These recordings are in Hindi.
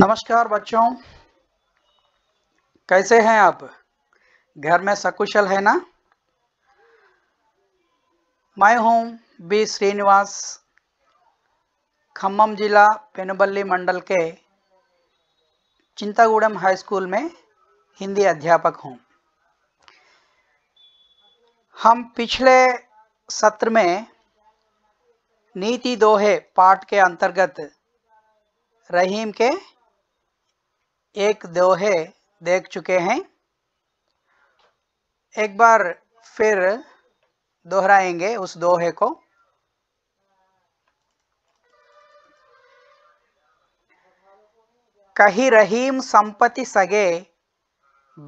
नमस्कार बच्चों कैसे हैं आप घर में सकुशल है ना मैं हूं बी श्रीनिवास खम्मम जिला पेनुबल्ली मंडल के चिंतागुड़म हाई स्कूल में हिंदी अध्यापक हूं हम पिछले सत्र में नीति दोहे पाठ के अंतर्गत रहीम के एक दोहे देख चुके हैं एक बार फिर दोहराएंगे उस दोहे को कही रहीम संपत्ति सगे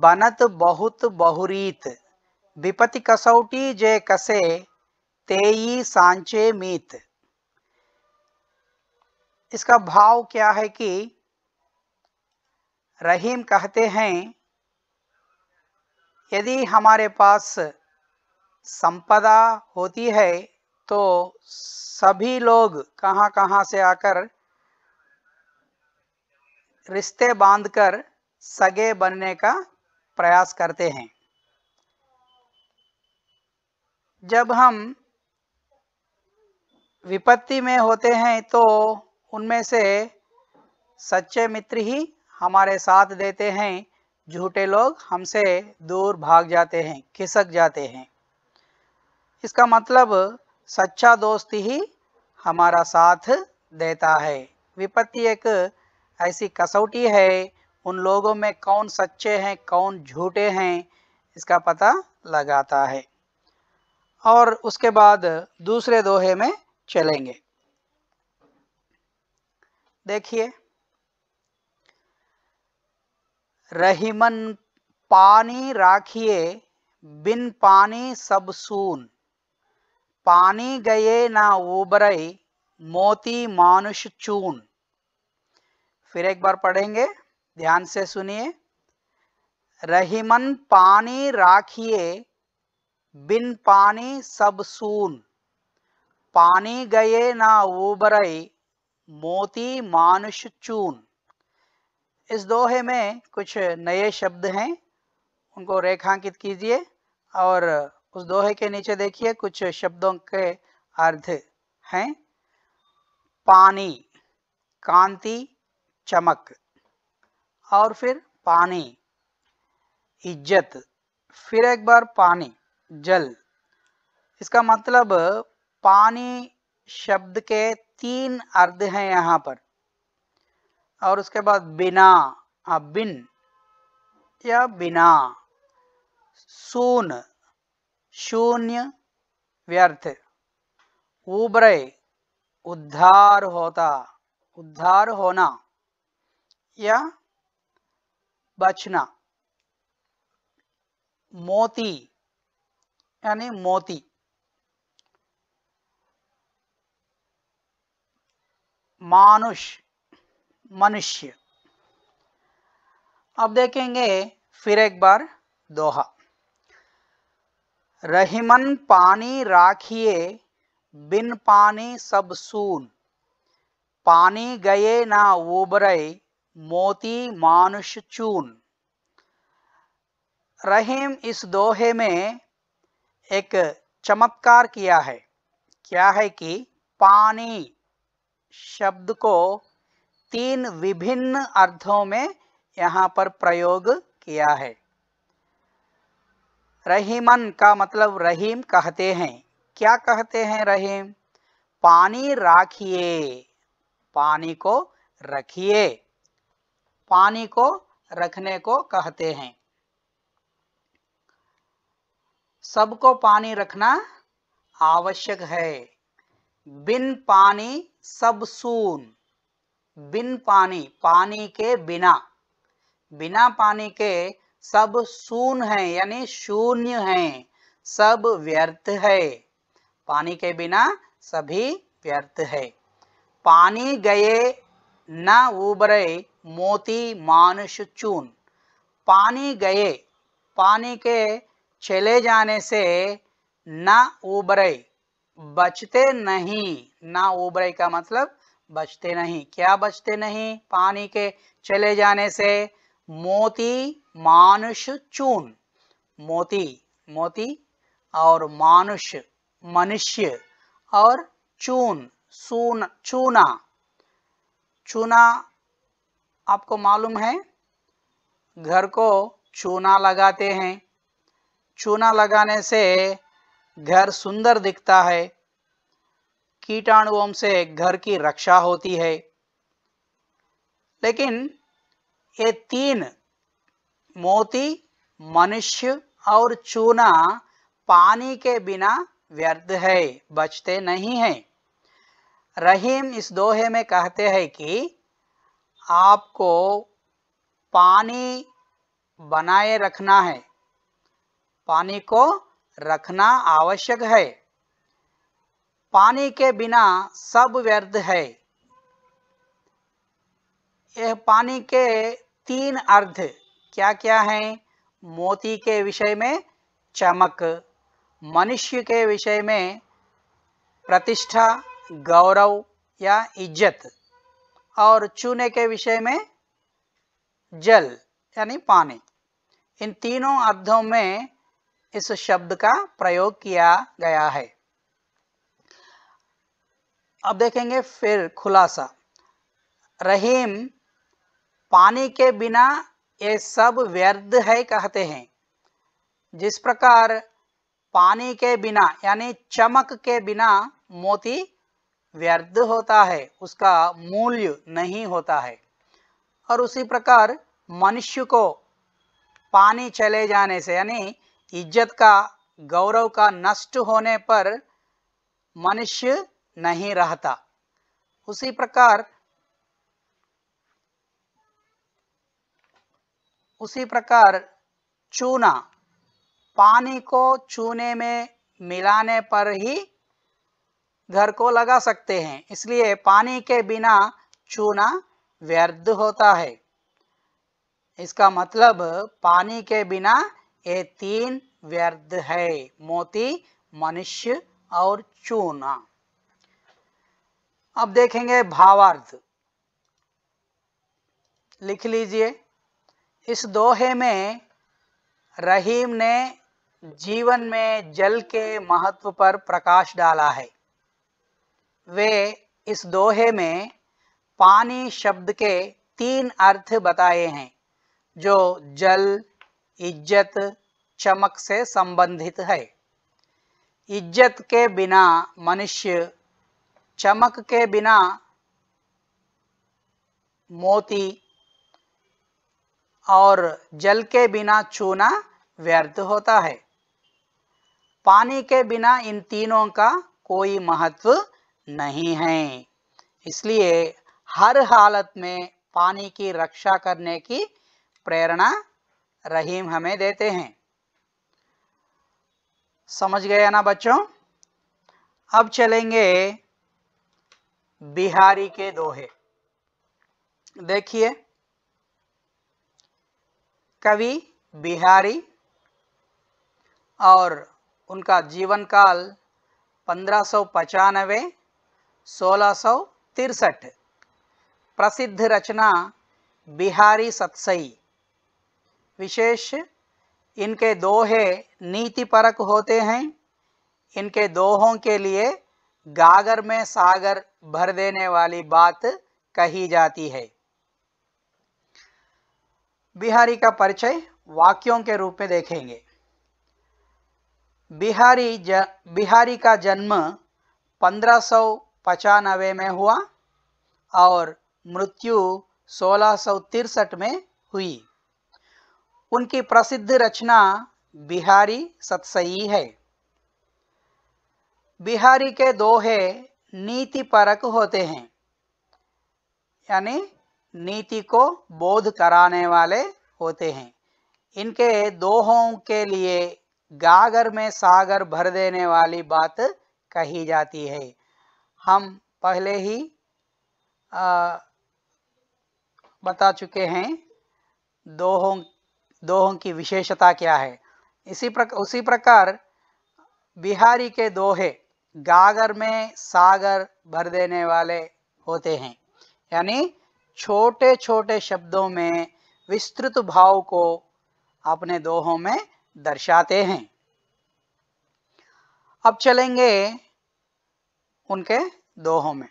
बनत बहुत बहुरीत विपति कसौटी जे कसे तेई सांचे मीत इसका भाव क्या है कि रहीम कहते हैं यदि हमारे पास संपदा होती है तो सभी लोग कहाँ कहां से आकर रिश्ते बांधकर सगे बनने का प्रयास करते हैं जब हम विपत्ति में होते हैं तो उनमें से सच्चे मित्र ही हमारे साथ देते हैं झूठे लोग हमसे दूर भाग जाते हैं खिसक जाते हैं इसका मतलब सच्चा दोस्त ही हमारा साथ देता है विपत्ति एक ऐसी कसौटी है उन लोगों में कौन सच्चे हैं कौन झूठे हैं इसका पता लगाता है और उसके बाद दूसरे दोहे में चलेंगे देखिए रहीमन पानी राखिए बिन पानी सब सून पानी गए ना उबरई मोती मानुष चून फिर एक बार पढ़ेंगे ध्यान से सुनिए रहीमन पानी राखिए बिन पानी सब सून पानी गए ना उबरई मोती मानुष चून इस दोहे में कुछ नए शब्द हैं उनको रेखांकित कीजिए और उस दोहे के नीचे देखिए कुछ शब्दों के अर्थ हैं पानी कांति चमक और फिर पानी इज्जत फिर एक बार पानी जल इसका मतलब पानी शब्द के तीन अर्थ हैं यहाँ पर और उसके बाद बिना बिन या बिना सून शून्य व्यर्थ उबरे उद्धार होता उद्धार होना या बचना मोती यानी मोती मानुष मनुष्य अब देखेंगे फिर एक बार दोहा रहीमन पानी राखिए बिन पानी सब सून पानी गए ना उबरे मोती मानुष चून रहीम इस दोहे में एक चमत्कार किया है क्या है कि पानी शब्द को तीन विभिन्न अर्थों में यहां पर प्रयोग किया है रहीमन का मतलब रहीम कहते हैं क्या कहते हैं रहीम पानी राखिए पानी को रखिए पानी को रखने को कहते हैं सबको पानी रखना आवश्यक है बिन पानी सब सून बिन पानी पानी के बिना बिना पानी के सब शून्य है यानी शून्य है सब व्यर्थ है पानी के बिना सभी व्यर्थ है पानी गए न उबरे मोती मानुष चून पानी गए पानी के चले जाने से न उबरे बचते नहीं ना उबरे का मतलब बचते नहीं क्या बचते नहीं पानी के चले जाने से मोती मानुष चून मोती मोती और मानुष मनुष्य और चून सून चूना चूना आपको मालूम है घर को चूना लगाते हैं चूना लगाने से घर सुंदर दिखता है कीटाणुओं से घर की रक्षा होती है लेकिन ये तीन मोती मनुष्य और चूना पानी के बिना व्यर्थ है बचते नहीं है रहीम इस दोहे में कहते हैं कि आपको पानी बनाए रखना है पानी को रखना आवश्यक है पानी के बिना सब व्यर्थ है यह पानी के तीन अर्थ क्या क्या हैं मोती के विषय में चमक मनुष्य के विषय में प्रतिष्ठा गौरव या इज्जत और चूने के विषय में जल यानी पानी इन तीनों अर्थों में इस शब्द का प्रयोग किया गया है अब देखेंगे फिर खुलासा रहीम पानी के बिना ये सब व्यर्थ है कहते हैं जिस प्रकार पानी के बिना यानी चमक के बिना मोती व्यर्थ होता है उसका मूल्य नहीं होता है और उसी प्रकार मनुष्य को पानी चले जाने से यानी इज्जत का गौरव का नष्ट होने पर मनुष्य नहीं रहता उसी प्रकार उसी प्रकार चूना पानी को चूने में मिलाने पर ही घर को लगा सकते हैं इसलिए पानी के बिना चूना व्यर्थ होता है इसका मतलब पानी के बिना ये तीन व्यर्थ है मोती मनुष्य और चूना अब देखेंगे भावार्थ लिख लीजिए इस दोहे में रहीम ने जीवन में जल के महत्व पर प्रकाश डाला है वे इस दोहे में पानी शब्द के तीन अर्थ बताए हैं जो जल इज्जत चमक से संबंधित है इज्जत के बिना मनुष्य चमक के बिना मोती और जल के बिना चूना व्यर्थ होता है पानी के बिना इन तीनों का कोई महत्व नहीं है इसलिए हर हालत में पानी की रक्षा करने की प्रेरणा रहीम हमें देते हैं समझ गया ना बच्चों अब चलेंगे बिहारी के दोहे देखिए कवि बिहारी और उनका जीवन काल पंद्रह सौ पचानवे सोलह सौ तिरसठ प्रसिद्ध रचना बिहारी सत्सई विशेष इनके दोहे नीतिपरक होते हैं इनके दोहों के लिए गागर में सागर भर देने वाली बात कही जाती है बिहारी का परिचय वाक्यों के रूप में देखेंगे बिहारी ज बिहारी का जन्म पंद्रह पचानवे में हुआ और मृत्यु सोलह तिरसठ में हुई उनकी प्रसिद्ध रचना बिहारी सतसई है बिहारी के दोहे नीति परक होते हैं यानी नीति को बोध कराने वाले होते हैं इनके दोहों के लिए गागर में सागर भर देने वाली बात कही जाती है हम पहले ही आ, बता चुके हैं दोहों दोहों की विशेषता क्या है इसी प्रकार उसी प्रकार बिहारी के दोहे गागर में सागर भर देने वाले होते हैं यानी छोटे छोटे शब्दों में विस्तृत भाव को अपने दोहों में दर्शाते हैं अब चलेंगे उनके दोहों में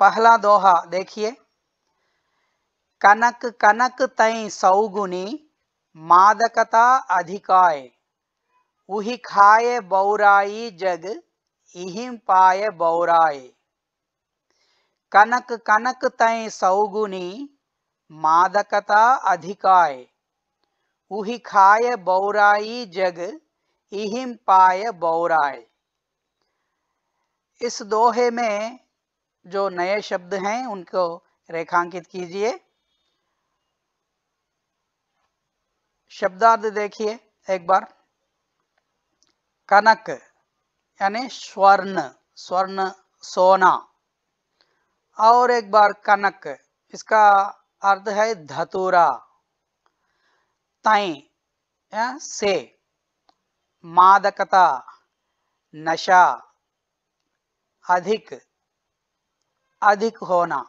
पहला दोहा देखिए कनक कनक तई सौगुनी मादकता अधिकाय उही खाए बौराई जग इहिम पाए कनक कनक तय सौगुनी मादकता अधिकाय उहि खाय बौराई जग इहिम पाय बौराय इस दोहे में जो नए शब्द हैं उनको रेखांकित कीजिए शब्दार्थ देखिए एक बार कनक यानी स्वर्ण स्वर्ण सोना और एक बार कनक इसका अर्थ है धतूरा तय से मादकता नशा अधिक अधिक होना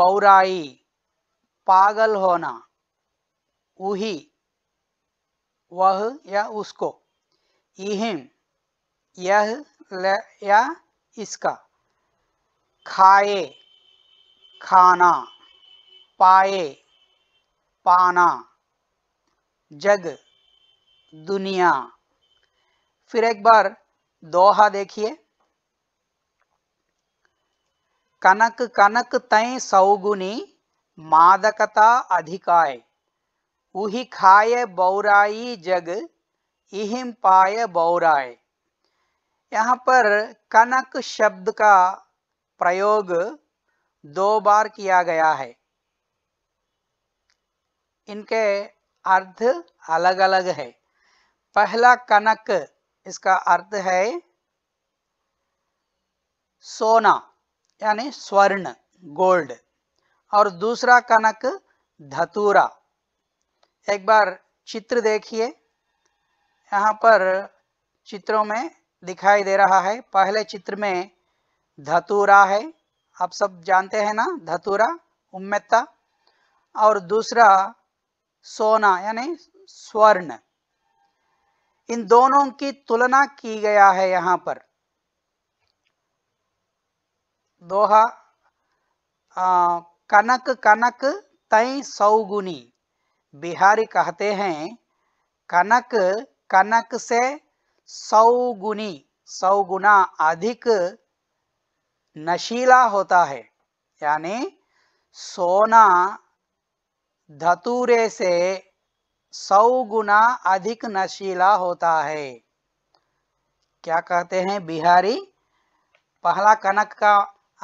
बौराई पागल होना उही वह या उसको इहिम यह या इसका खाए खाना पाए पाना जग दुनिया फिर एक बार दोहा देखिए कनक कनक तय सौगुनी मादकता अधिकाय उही खाय बौराई जग इहिम पाय बौराय यहाँ पर कनक शब्द का प्रयोग दो बार किया गया है इनके अर्थ अलग अलग है पहला कनक इसका अर्थ है सोना यानी स्वर्ण गोल्ड और दूसरा कनक धतूरा एक बार चित्र देखिए यहाँ पर चित्रों में दिखाई दे रहा है पहले चित्र में धतूरा है आप सब जानते हैं ना धतूरा उम्मेता और दूसरा सोना यानी स्वर्ण इन दोनों की तुलना की गया है यहाँ पर दोहा आ, कनक कनक तय सौगुनी बिहारी कहते हैं कनक कनक से सौगुनी सौ गुना अधिक नशीला होता है यानी सोना धतूरे से सौ गुना अधिक नशीला होता है क्या कहते हैं बिहारी पहला कनक का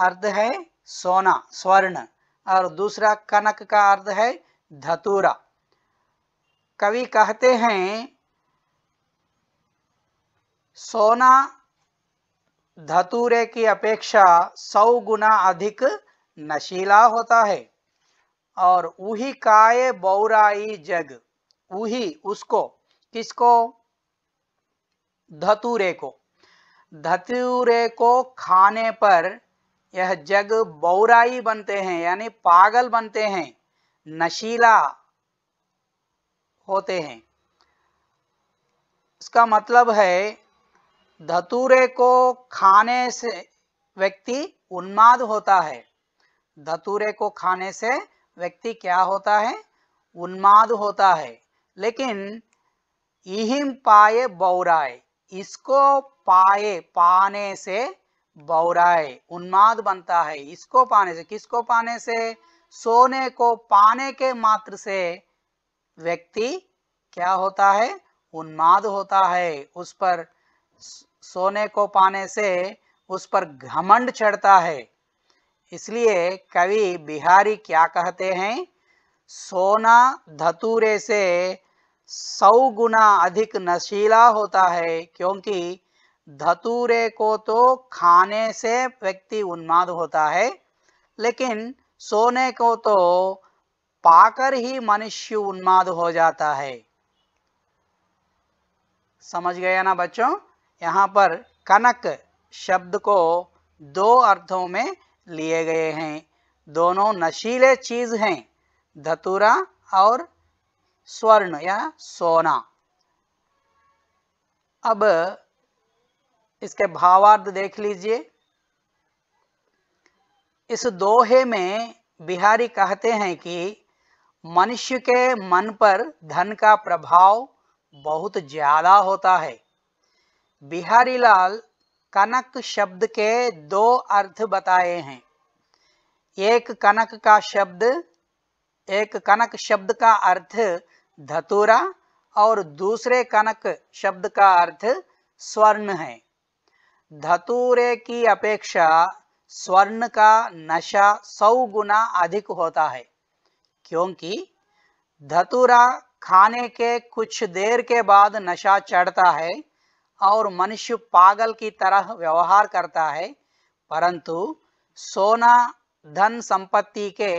अर्थ है सोना स्वर्ण और दूसरा कनक का अर्थ है धतूरा कवि कहते हैं सोना धतूरे की अपेक्षा सौ गुना अधिक नशीला होता है और उही काय बौराई जग उही उसको किसको धतूरे को धतूरे को खाने पर यह जग बौराई बनते हैं यानी पागल बनते हैं नशीला होते हैं इसका मतलब है धतूरे को खाने से व्यक्ति उन्माद होता है धतूरे को खाने से व्यक्ति क्या होता है उन्माद होता है लेकिन इहिम पाए बौराए इसको पाए पाने से बौराए उन्माद बनता है इसको पाने से किसको पाने से सोने को पाने के मात्र से व्यक्ति क्या होता है उन्माद होता है उस पर सोने को पाने से उस पर घमंड चढ़ता है इसलिए कवि बिहारी क्या कहते हैं सोना धतूरे से सौ गुना अधिक नशीला होता है क्योंकि धतूरे को तो खाने से व्यक्ति उन्माद होता है लेकिन सोने को तो पाकर ही मनुष्य उन्माद हो जाता है समझ गया ना बच्चों यहाँ पर कनक शब्द को दो अर्थों में लिए गए हैं दोनों नशीले चीज हैं धतुरा और स्वर्ण या सोना अब इसके भावार्थ देख लीजिए इस दोहे में बिहारी कहते हैं कि मनुष्य के मन पर धन का प्रभाव बहुत ज्यादा होता है बिहारी लाल कनक शब्द के दो अर्थ बताए हैं एक कनक का शब्द एक कनक शब्द का अर्थ धतूरा और दूसरे कनक शब्द का अर्थ स्वर्ण है धतूरे की अपेक्षा स्वर्ण का नशा सौ गुना अधिक होता है क्योंकि धतूरा खाने के कुछ देर के बाद नशा चढ़ता है और मनुष्य पागल की तरह व्यवहार करता है परंतु सोना धन संपत्ति के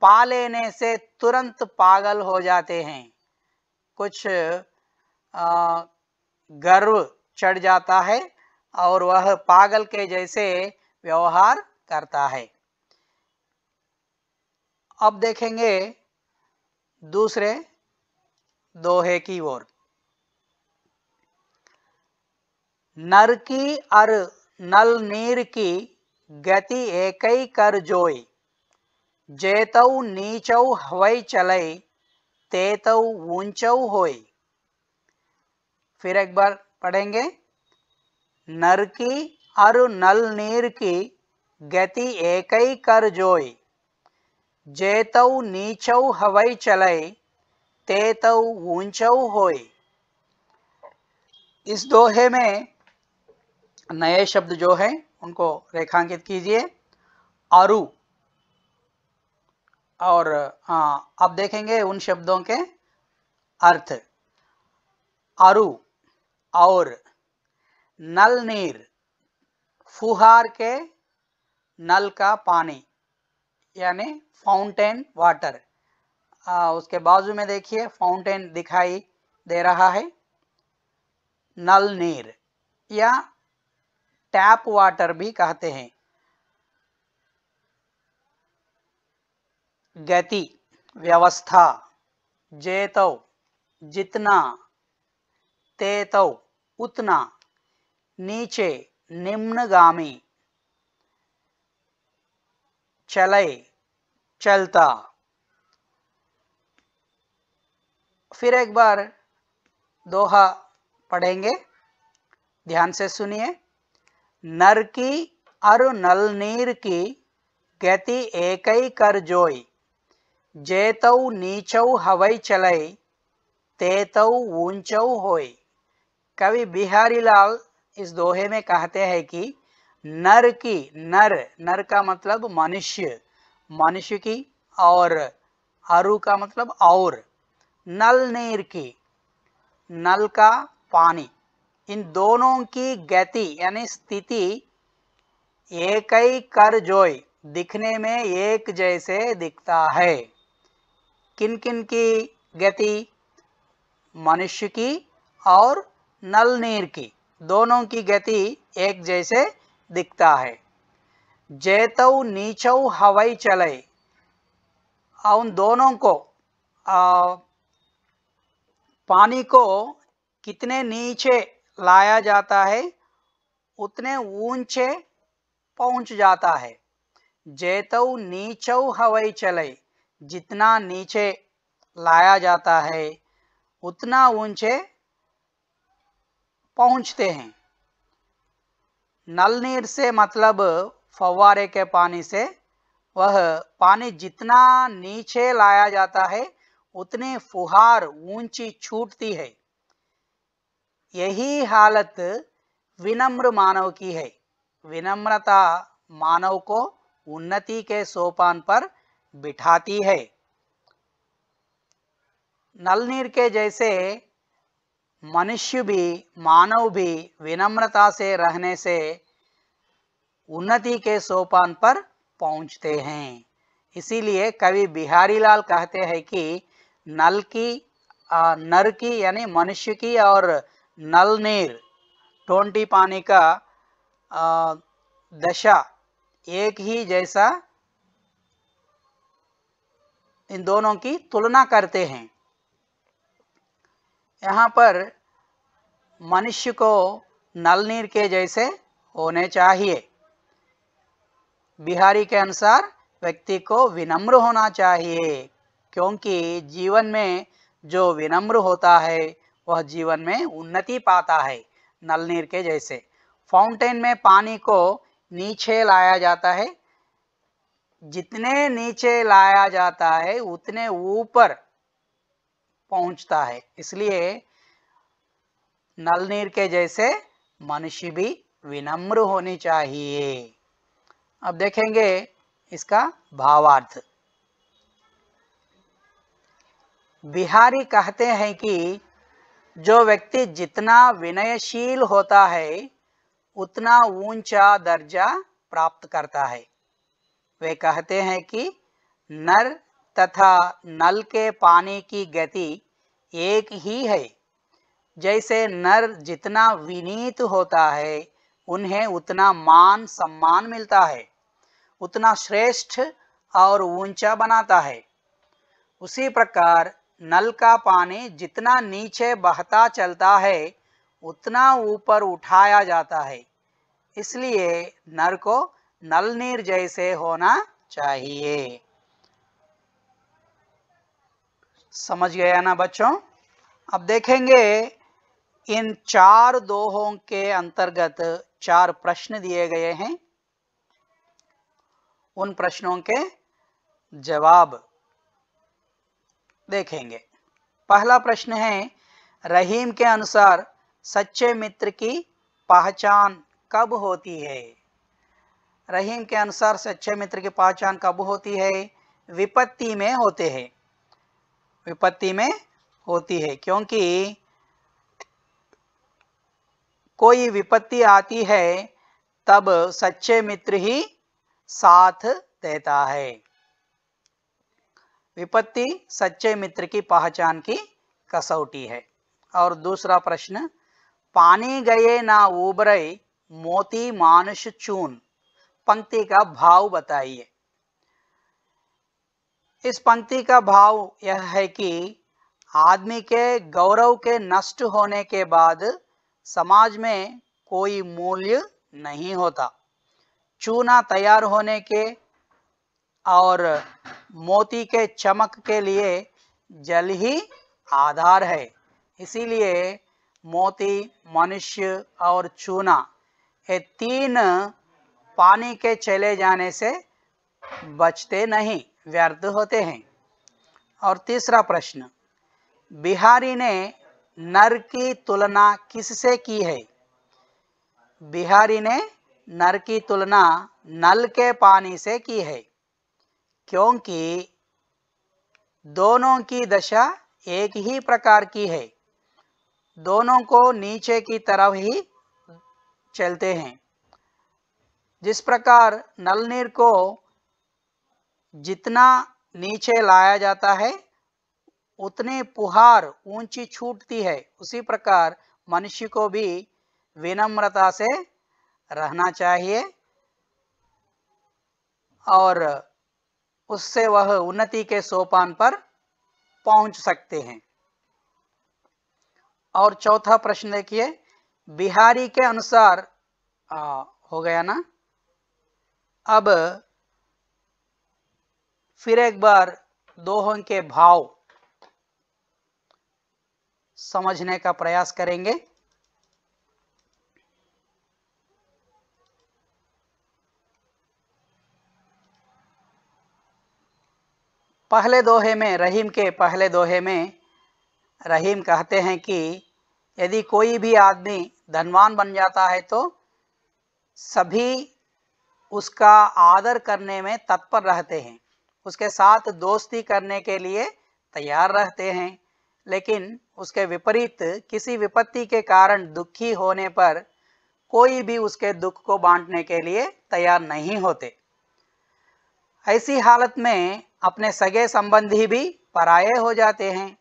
पा लेने से तुरंत पागल हो जाते हैं कुछ गर्व चढ़ जाता है और वह पागल के जैसे व्यवहार करता है अब देखेंगे दूसरे दोहे की ओर नर की अर नल नीर की गति एक कर जोय जेतऊ नीचौ हवई चलय तेतऊ ऊंचौ होय फिर एक बार पढ़ेंगे नर की अर नल नीर की गति एक कर जोय जेतऊ नीचौ हवई चलय तेतऊ ऊंचौ होय इस दोहे में नए शब्द जो है उनको रेखांकित कीजिए आरु और आप हाँ, देखेंगे उन शब्दों के अर्थ आरु और नल नीर फुहार के नल का पानी यानी फाउंटेन वाटर आ, उसके बाजू में देखिए फाउंटेन दिखाई दे रहा है नल नीर या टैप वाटर भी कहते हैं गति व्यवस्था जेतव जितना तेतव उतना नीचे निम्नगामी चले चलता फिर एक बार दोहा पढ़ेंगे ध्यान से सुनिए नर की अरु नल नीर की गति एकई कर जोई जेतौ नीचौ हवई चलई तेतौ ऊंचौ होय कवि बिहारी लाल इस दोहे में कहते हैं कि नर की नर नर का मतलब मनुष्य मनुष्य की और अरु का मतलब और नल नीर की नल का पानी इन दोनों की गति यानी स्थिति एक ही कर जोय दिखने में एक जैसे दिखता है किन किन की गति मनुष्य की और नल नीर की दोनों की गति एक जैसे दिखता है जैतव नीचव हवाई चले उन दोनों को आ, पानी को कितने नीचे लाया जाता है उतने ऊंचे पहुंच जाता है जैतव नीचो हवाई चले जितना नीचे लाया जाता है उतना ऊंचे पहुंचते हैं नल नीर से मतलब फवारे के पानी से वह पानी जितना नीचे लाया जाता है उतनी फुहार ऊंची छूटती है यही हालत विनम्र मानव की है विनम्रता मानव को उन्नति के सोपान पर बिठाती है नलनीर के जैसे मनुष्य भी मानव भी विनम्रता से रहने से उन्नति के सोपान पर पहुंचते हैं इसीलिए कवि बिहारी लाल कहते हैं कि नल की नर की यानी मनुष्य की और नल नीर टोंटी पानी का दशा एक ही जैसा इन दोनों की तुलना करते हैं यहाँ पर मनुष्य को नल नीर के जैसे होने चाहिए बिहारी के अनुसार व्यक्ति को विनम्र होना चाहिए क्योंकि जीवन में जो विनम्र होता है वह जीवन में उन्नति पाता है नल नीर के जैसे फाउंटेन में पानी को नीचे लाया जाता है जितने नीचे लाया जाता है उतने ऊपर पहुंचता है इसलिए नलनीर के जैसे मनुष्य भी विनम्र होनी चाहिए अब देखेंगे इसका भावार्थ बिहारी कहते हैं कि जो व्यक्ति जितना विनयशील होता है उतना ऊंचा दर्जा प्राप्त करता है वे कहते हैं कि नर तथा नल के पानी की गति एक ही है जैसे नर जितना विनीत होता है उन्हें उतना मान सम्मान मिलता है उतना श्रेष्ठ और ऊंचा बनाता है उसी प्रकार नल का पानी जितना नीचे बहता चलता है उतना ऊपर उठाया जाता है इसलिए नर को नल नीर जैसे होना चाहिए समझ गया ना बच्चों अब देखेंगे इन चार दोहों के अंतर्गत चार प्रश्न दिए गए हैं उन प्रश्नों के जवाब देखेंगे पहला प्रश्न है रहीम के अनुसार सच्चे मित्र की पहचान कब होती है रहीम के अनुसार सच्चे मित्र की पहचान कब होती है विपत्ति में होते हैं विपत्ति में होती है क्योंकि कोई विपत्ति आती है तब सच्चे मित्र ही साथ देता है विपत्ति सच्चे मित्र की पहचान की कसौटी है और दूसरा प्रश्न पानी गए ना उबरे मोती मानुष चून पंक्ति का भाव बताइए इस पंक्ति का भाव यह है कि आदमी के गौरव के नष्ट होने के बाद समाज में कोई मूल्य नहीं होता चूना तैयार होने के और मोती के चमक के लिए जल ही आधार है इसीलिए मोती मनुष्य और चूना ये तीन पानी के चले जाने से बचते नहीं व्यर्थ होते हैं और तीसरा प्रश्न बिहारी ने नर की तुलना किससे की है बिहारी ने नर की तुलना नल के पानी से की है क्योंकि दोनों की दशा एक ही प्रकार की है दोनों को नीचे की तरफ ही चलते हैं जिस प्रकार नलनीर को जितना नीचे लाया जाता है उतनी पुहार ऊंची छूटती है उसी प्रकार मनुष्य को भी विनम्रता से रहना चाहिए और उससे वह उन्नति के सोपान पर पहुंच सकते हैं और चौथा प्रश्न देखिए बिहारी के अनुसार आ, हो गया ना अब फिर एक बार दोहों के भाव समझने का प्रयास करेंगे पहले दोहे में रहीम के पहले दोहे में रहीम कहते हैं कि यदि कोई भी आदमी धनवान बन जाता है तो सभी उसका आदर करने में तत्पर रहते हैं उसके साथ दोस्ती करने के लिए तैयार रहते हैं लेकिन उसके विपरीत किसी विपत्ति के कारण दुखी होने पर कोई भी उसके दुख को बांटने के लिए तैयार नहीं होते ऐसी हालत में अपने सगे संबंधी भी पराये हो जाते हैं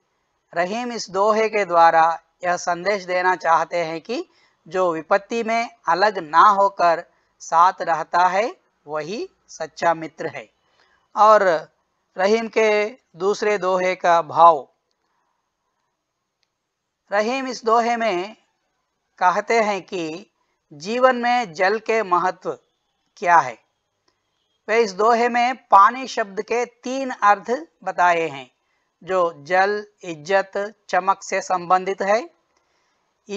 रहीम इस दोहे के द्वारा यह संदेश देना चाहते हैं कि जो विपत्ति में अलग ना होकर साथ रहता है वही सच्चा मित्र है और रहीम के दूसरे दोहे का भाव रहीम इस दोहे में कहते हैं कि जीवन में जल के महत्व क्या है वे तो इस दोहे में पानी शब्द के तीन अर्थ बताए हैं जो जल इज्जत चमक से संबंधित है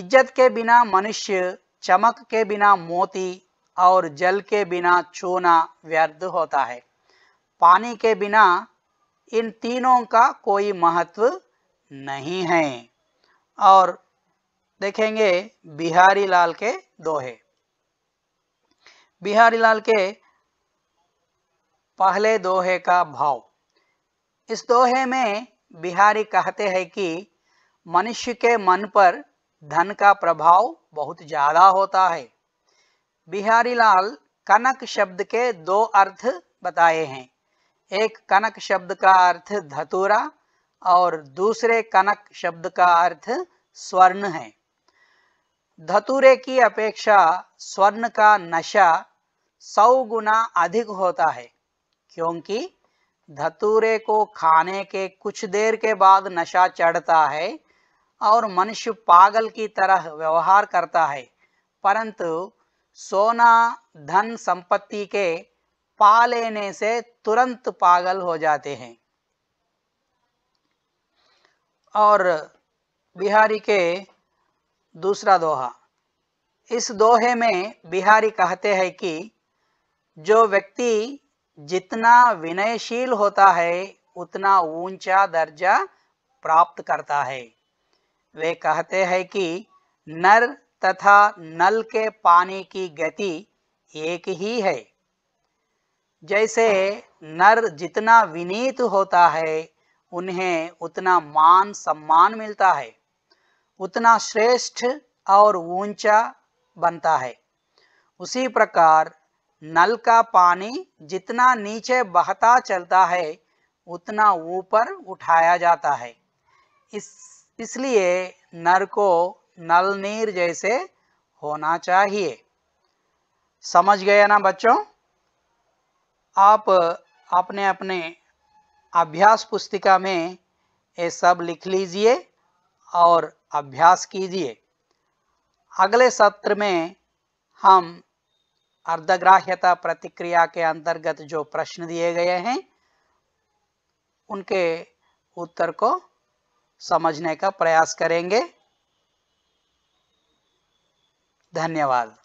इज्जत के बिना मनुष्य चमक के बिना मोती और जल के बिना चूना व्यर्थ होता है पानी के बिना इन तीनों का कोई महत्व नहीं है और देखेंगे बिहारी लाल के दोहे बिहारी लाल के पहले दोहे का भाव इस दोहे में बिहारी कहते हैं कि मनुष्य के मन पर धन का प्रभाव बहुत ज्यादा होता है बिहारी लाल कनक शब्द के दो अर्थ बताए हैं एक कनक शब्द का अर्थ धतूरा और दूसरे कनक शब्द का अर्थ स्वर्ण है धतूरे की अपेक्षा स्वर्ण का नशा सौ गुना अधिक होता है क्योंकि धतूरे को खाने के कुछ देर के बाद नशा चढ़ता है और मनुष्य पागल की तरह व्यवहार करता है परंतु सोना धन संपत्ति के पा लेने से तुरंत पागल हो जाते हैं और बिहारी के दूसरा दोहा इस दोहे में बिहारी कहते हैं कि जो व्यक्ति जितना विनयशील होता है उतना ऊंचा दर्जा प्राप्त करता है वे कहते हैं कि नर तथा नल के पानी की गति एक ही है जैसे नर जितना विनीत होता है उन्हें उतना मान सम्मान मिलता है उतना श्रेष्ठ और ऊंचा बनता है उसी प्रकार नल का पानी जितना नीचे बहता चलता है उतना ऊपर उठाया जाता है इस इसलिए नर को नल नीर जैसे होना चाहिए समझ गए ना बच्चों आप अपने अपने अभ्यास पुस्तिका में ये सब लिख लीजिए और अभ्यास कीजिए अगले सत्र में हम अर्धग्राह्यता प्रतिक्रिया के अंतर्गत जो प्रश्न दिए गए हैं उनके उत्तर को समझने का प्रयास करेंगे धन्यवाद